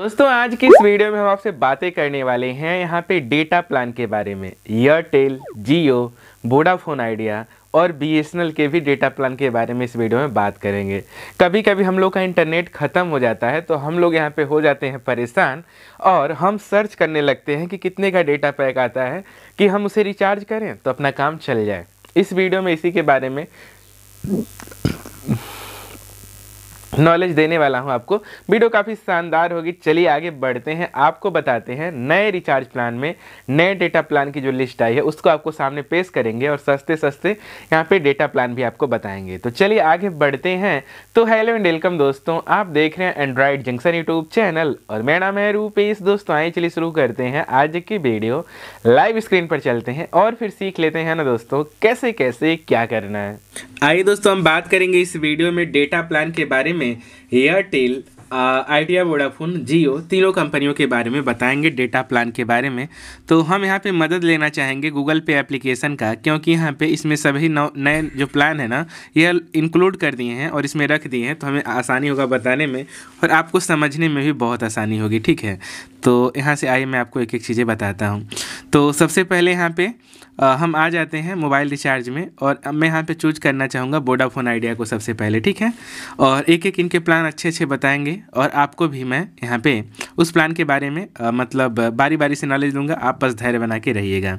दोस्तों आज की इस वीडियो में हम आपसे बातें करने वाले हैं यहाँ पे डेटा प्लान के बारे में एयरटेल जियो वोडाफोन आइडिया और बी के भी डेटा प्लान के बारे में इस वीडियो में बात करेंगे कभी कभी हम लोग का इंटरनेट ख़त्म हो जाता है तो हम लोग यहाँ पे हो जाते हैं परेशान और हम सर्च करने लगते हैं कि कितने का डेटा पैक आता है कि हम उसे रिचार्ज करें तो अपना काम चल जाए इस वीडियो में इसी के बारे में नॉलेज देने वाला हूं आपको वीडियो काफ़ी शानदार होगी चलिए आगे बढ़ते हैं आपको बताते हैं नए रिचार्ज प्लान में नए डेटा प्लान की जो लिस्ट आई है उसको आपको सामने पेश करेंगे और सस्ते सस्ते यहाँ पे डेटा प्लान भी आपको बताएंगे तो चलिए आगे बढ़ते हैं तो हेलो एंड वेलकम दोस्तों आप देख रहे हैं एंड्रॉयड जंक्शन यूट्यूब चैनल और मेरा नाम है रूपेश दोस्तों आए चलिए शुरू करते हैं आज की वीडियो लाइव स्क्रीन पर चलते हैं और फिर सीख लेते हैं ना दोस्तों कैसे कैसे क्या करना है आइए दोस्तों हम बात करेंगे इस वीडियो में डेटा प्लान के बारे में में एयरटेल आइडिया वोडाफोन जियो तीनों कंपनियों के बारे में बताएंगे डेटा प्लान के बारे में तो हम यहाँ पे मदद लेना चाहेंगे गूगल पे एप्लीकेशन का क्योंकि यहाँ पे इसमें सभी नए जो प्लान है ना यह इंक्लूड कर दिए हैं और इसमें रख दिए हैं तो हमें आसानी होगा बताने में और आपको समझने में भी बहुत आसानी होगी ठीक है तो यहाँ से आइए मैं आपको एक एक चीज़ें बताता हूँ तो सबसे पहले यहाँ पे हम आ जाते हैं मोबाइल रिचार्ज में और मैं यहाँ पे चूज करना चाहूँगा वोडाफोन आइडिया को सबसे पहले ठीक है और एक एक इनके प्लान अच्छे अच्छे बताएंगे और आपको भी मैं यहाँ पे उस प्लान के बारे में आ, मतलब बारी बारी से नॉलेज दूंगा आप बस धैर्य बना के रहिएगा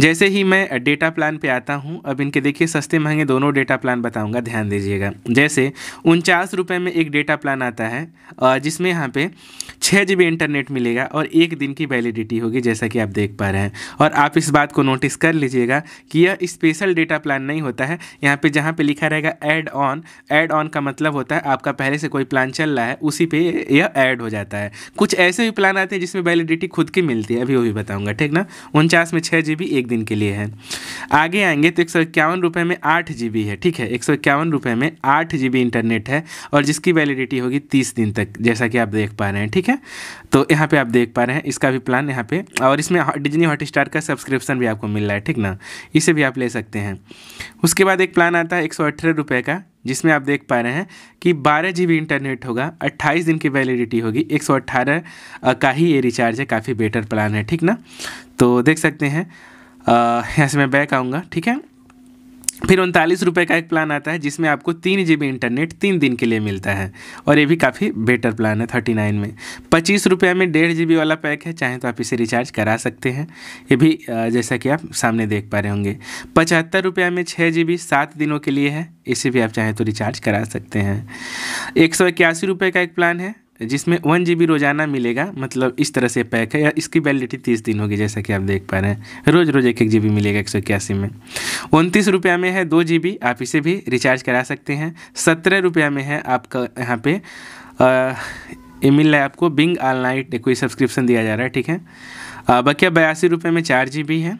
जैसे ही मैं डेटा प्लान पे आता हूँ अब इनके देखिए सस्ते महंगे दोनों डेटा प्लान बताऊँगा ध्यान दीजिएगा जैसे उनचास रुपये में एक डेटा प्लान आता है जिसमें यहाँ पर छः जी इंटरनेट मिलेगा और एक दिन की वैलिडिटी होगी जैसा कि आप देख पा रहे रहे हैं और आप इस बात को नोटिस कर लीजिएगा कि यह स्पेशल डेटा प्लान नहीं होता है यहाँ पे जहाँ पे लिखा रहेगा ऐड ऑन ऐड ऑन का मतलब होता है आपका पहले से कोई प्लान चल रहा है उसी पे यह ऐड हो जाता है कुछ ऐसे भी प्लान आते हैं जिसमें वैलिडिटी खुद की मिलती है अभी वो भी बताऊँगा ठीक ना उनचास में छः जी एक दिन के लिए है आगे आएंगे तो एक सौ इक्यावन में आठ है ठीक है एक सौ इक्यावन में आठ इंटरनेट है और जिसकी वैलिडिटी होगी तीस दिन तक जैसा कि आप देख पा रहे हैं ठीक है तो यहाँ पर आप देख पा रहे हैं इसका भी प्लान यहाँ पे और इसमें डिजनी डिज्नी हॉट स्टार का सब्सक्रिप्शन भी आपको मिल रहा है ठीक ना इसे भी आप ले सकते हैं उसके बाद एक प्लान आता है एक सौ रुपये का जिसमें आप देख पा रहे हैं कि बारह जी इंटरनेट होगा अट्ठाईस दिन की वैलिडिटी होगी एक सौ का ही ये रिचार्ज है काफ़ी बेटर प्लान है ठीक ना तो देख सकते हैं यहाँ से मैं बैक आऊँगा ठीक है फिर उनतालीस रुपये का एक प्लान आता है जिसमें आपको तीन जी बी इंटरनेट तीन दिन के लिए मिलता है और ये भी काफ़ी बेटर प्लान है थर्टी नाइन में पच्चीस रुपये में डेढ़ जी बी वाला पैक है चाहे तो आप इसे रिचार्ज करा सकते हैं ये भी जैसा कि आप सामने देख पा रहे होंगे पचहत्तर रुपये में छः जी बी सात दिनों के लिए है इसे भी आप चाहें तो रिचार्ज करा सकते हैं एक सौ इक्यासी रुपये का एक प्लान है जिसमें वन जी रोज़ाना मिलेगा मतलब इस तरह से पैक है या इसकी वैलिडिटी तीस दिन होगी जैसा कि आप देख पा रहे हैं रोज़ रोज़ एक एक जी मिलेगा एक सौ इक्यासी में उनतीस रुपया में है दो जी आप इसे भी रिचार्ज करा सकते हैं सत्रह रुपया में है आपका यहाँ पे ये मिल रहा है आपको बिंग आल नाइट कोई सब्सक्रिप्शन दिया जा रहा है ठीक है बाकी बयासी रुपये में चार जी है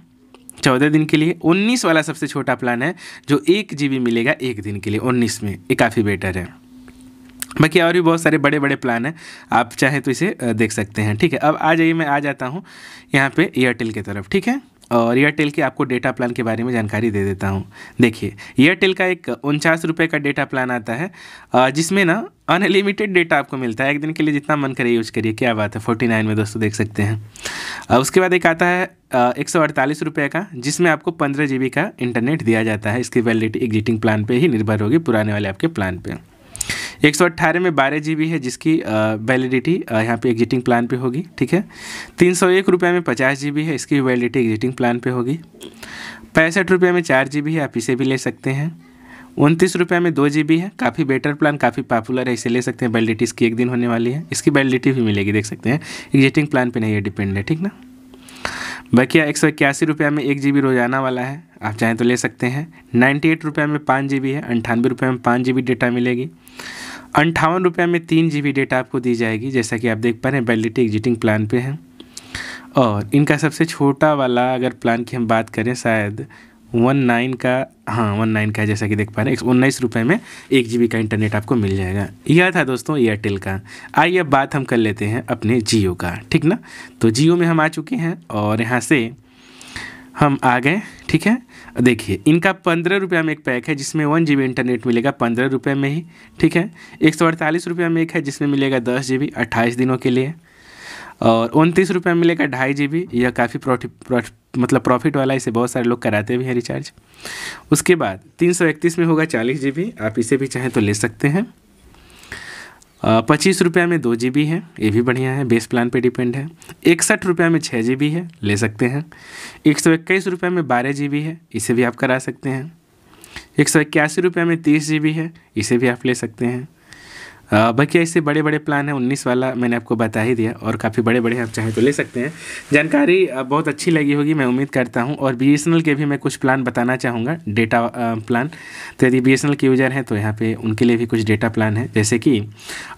चौदह दिन के लिए उन्नीस वाला सबसे छोटा प्लान है जो एक जी मिलेगा एक दिन के लिए उन्नीस में ये काफ़ी बेटर है बाकी और भी बहुत सारे बड़े बड़े प्लान हैं आप चाहें तो इसे देख सकते हैं ठीक है अब आ जाइए मैं आ जाता हूँ यहाँ पे एयरटेल की तरफ ठीक है और एयरटेल के आपको डेटा प्लान के बारे में जानकारी दे देता हूँ देखिए एयरटेल का एक उनचास रुपये का डेटा प्लान आता है जिसमें ना अनलिमिटेड डेटा आपको मिलता है एक दिन के लिए जितना मन करे यूज करिए क्या बात है फोर्टी नाइन में दोस्तों देख सकते हैं उसके बाद एक आता है एक सौ अड़तालीस रुपये का जिसमें आपको पंद्रह जी का इंटरनेट दिया जाता है इसकी वैलिडिटी एग्जिटिंग प्लान पर ही निर्भर होगी पुराने वाले आपके प्लान पर एक सौ अट्ठारह में बारह जी बी है जिसकी वैलिडिटी यहाँ पे एग्जिटिंग प्लान पे होगी ठीक है तीन सौ एक रुपये में पचास जी बी है इसकी वैलिडिटी एग्जिटिंग प्लान पे होगी पैंसठ रुपये में चार जी बी है आप इसे भी ले सकते हैं उनतीस रुपये में दो जी बी है काफ़ी बेटर प्लान काफ़ी पॉपुलर है इसे ले सकते हैं वैलिडिटी इसकी एक दिन होने वाली है इसकी वैलिडिटी भी मिलेगी देख सकते हैं एग्जिटिंग प्लान पर नहीं है डिपेंड है ठीक ना बाकी एक सौ इक्यासी रुपये में एक जी बी रोजाना वाला है आप चाहें तो ले सकते हैं नाइन्टी एट रुपये में पाँच जी बी है अंठानवे रुपये में पाँच जी बी डेटा मिलेगी अंठावन रुपये में तीन जी डेटा आपको दी जाएगी जैसा कि आप देख पा रहे हैं वैलिडिटी एग्जिटिंग प्लान पे हैं और इनका सबसे छोटा वाला अगर प्लान की हम बात करें शायद वन नाइन का हाँ वन नाइन का जैसा कि देख पा रहे हैं उन्नीस रुपये में एक जी का इंटरनेट आपको मिल जाएगा यह था दोस्तों एयरटेल का आइए अब बात हम कर लेते हैं अपने जियो का ठीक ना तो जियो में हम आ चुके हैं और यहाँ से हम आ गए ठीक है देखिए इनका पंद्रह रुपये में एक पैक है जिसमें वन जी इंटरनेट मिलेगा पंद्रह रुपये में ही ठीक है एक सौ अड़तालीस रुपये में एक है जिसमें मिलेगा दस जी बी अट्ठाईस दिनों के लिए और उनतीस रुपये में मिलेगा ढाई जी बी यह काफ़ी प्रॉफिट मतलब प्रॉफिट वाला इसे बहुत सारे लोग कराते भी हैं रिचार्ज उसके बाद तीन सौ इकतीस में होगा चालीस जी बी आप इसे भी चाहें तो ले सकते हैं पच्चीस रुपये में दो जी बी है ये भी बढ़िया है बेस प्लान पे डिपेंड है इकसठ रुपये में छः जी बी है ले सकते हैं एक सौ इक्कीस रुपये में बारह जी बी है इसे भी आप करा सकते हैं एक सौ इक्यासी रुपये में तीस जी बी है इसे भी आप ले सकते हैं बाकी ऐसे बड़े बड़े प्लान हैं उन्नीस वाला मैंने आपको बता ही दिया और काफ़ी बड़े बड़े आप चाहें तो ले सकते हैं जानकारी बहुत अच्छी लगी होगी मैं उम्मीद करता हूँ और बी के भी मैं कुछ प्लान बताना चाहूँगा डेटा प्लान तो यदि बी के यूज़र हैं तो यहाँ पर उनके लिए भी कुछ डेटा प्लान है जैसे कि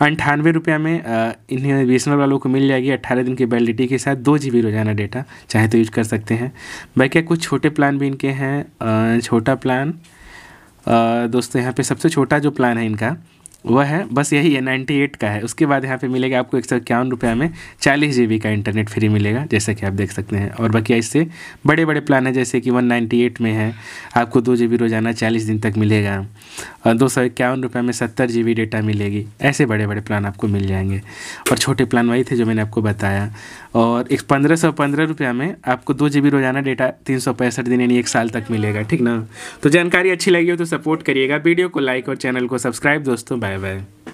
अंठानवे रुपया में इन्हें बी वालों को मिल जाएगी अट्ठारह दिन की वैलिडिटी के साथ दो जी रोज़ाना डेटा चाहे तो यूज कर सकते हैं बाकी कुछ छोटे प्लान भी इनके हैं छोटा प्लान दोस्तों यहाँ पर सबसे छोटा जो प्लान है इनका वह है बस यही है नाइन्टी एट का है उसके बाद यहाँ पे मिलेगा आपको एक सौ इक्यावन रुपये में चालीस जी का इंटरनेट फ्री मिलेगा जैसा कि आप देख सकते हैं और बाकी इससे बड़े बड़े प्लान है जैसे कि वन नाइन्टी एट में है आपको दो जी रोज़ाना चालीस दिन तक मिलेगा और दो सौ इक्यावन रुपये में सत्तर जी डेटा मिलेगी ऐसे बड़े बड़े प्लान आपको मिल जाएंगे और छोटे प्लान वही थे जो मैंने आपको बताया और एक पंद्रह सौ पंद्रह रुपया में आपको दो जी रोज़ाना डेटा तीन सौ पैंसठ दिन यानी एक साल तक मिलेगा ठीक ना तो जानकारी अच्छी लगी हो तो सपोर्ट करिएगा वीडियो को लाइक और चैनल को सब्सक्राइब दोस्तों बाय 对。